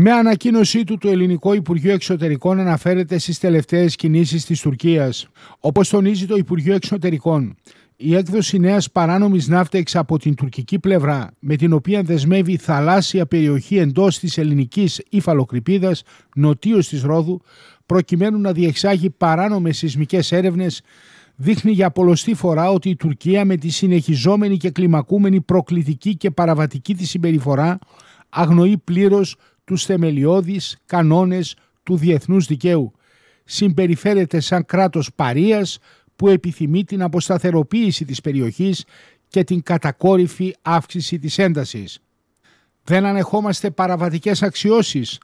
Με ανακοίνωσή του, το Ελληνικό Υπουργείο Εξωτερικών αναφέρεται στις τελευταίες κινήσεις της Τουρκίας. Όπως τονίζει το Υπουργείο Εξωτερικών, η έκδοση νέας παράνομης ναύτεξ από την τουρκική πλευρά, με την οποία δεσμεύει θαλάσσια περιοχή εντός της ελληνικής υφαλοκρηπίδας, νοτίω της Ρόδου, προκειμένου να διεξάγει παράνομες σεισμικές έρευνες, δείχνει για πολλωστή φορά ότι η Τουρκία με τη συνεχιζόμενη και κλιμακούμενη προκλητική και παραβατική της συμπεριφορά αγνοεί πλήρως τους θεμελιώδεις κανόνες του διεθνούς δικαίου. Συμπεριφέρεται σαν κράτος παρίας που επιθυμεί την αποσταθεροποίηση της περιοχής και την κατακόρυφη αύξηση της έντασης. Δεν ανεχόμαστε παραβατικές αξιώσεις,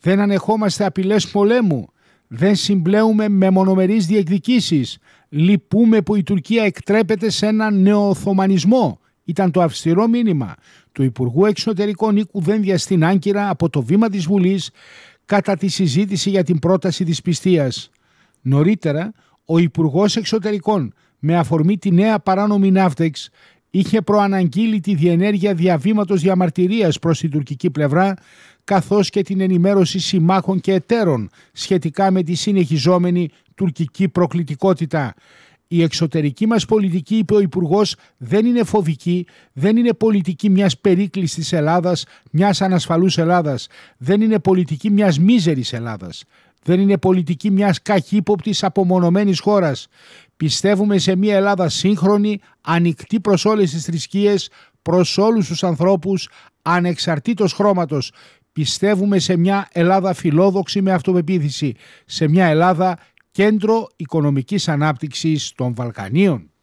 δεν ανεχόμαστε απειλές πολέμου, δεν συμπλέουμε με μονομερείς διεκδικήσεις, λυπούμε που η Τουρκία εκτρέπεται σε έναν νεοοθωμανισμό ήταν το αυστηρό μήνυμα του Υπουργού Εξωτερικών Νίκου Δένδια στην Άγκυρα από το βήμα της Βουλής κατά τη συζήτηση για την πρόταση της πιστείας. Νωρίτερα, ο Υπουργός Εξωτερικών με αφορμή τη νέα παράνομη ναύτεξ είχε προαναγγείλει τη διενέργεια διαβήματος διαμαρτυρίας προς την τουρκική πλευρά καθώς και την ενημέρωση συμμάχων και εταίρων σχετικά με τη συνεχιζόμενη τουρκική προκλητικότητα η εξωτερική μας πολιτική, είπε ο υπουργός, δεν είναι φοβική, δεν είναι πολιτική μιας της Ελλάδας, μιας ανασφαλούς Ελλάδας, δεν είναι πολιτική μιας μίζερης Ελλάδας, δεν είναι πολιτική μιας καχύποπτης απομονωμένης χώρας. Πιστεύουμε σε μια Ελλάδα σύγχρονη, ανοιχτή προς όλες τις θρησκείες, προς όλους τους ανθρώπους, ανεξαρτήτως χρώματος. Πιστεύουμε σε μια Ελλάδα φιλόδοξη με αυτοπεποίθηση, σε μια Ελλάδα Κέντρο Οικονομικής Ανάπτυξης των Βαλκανίων.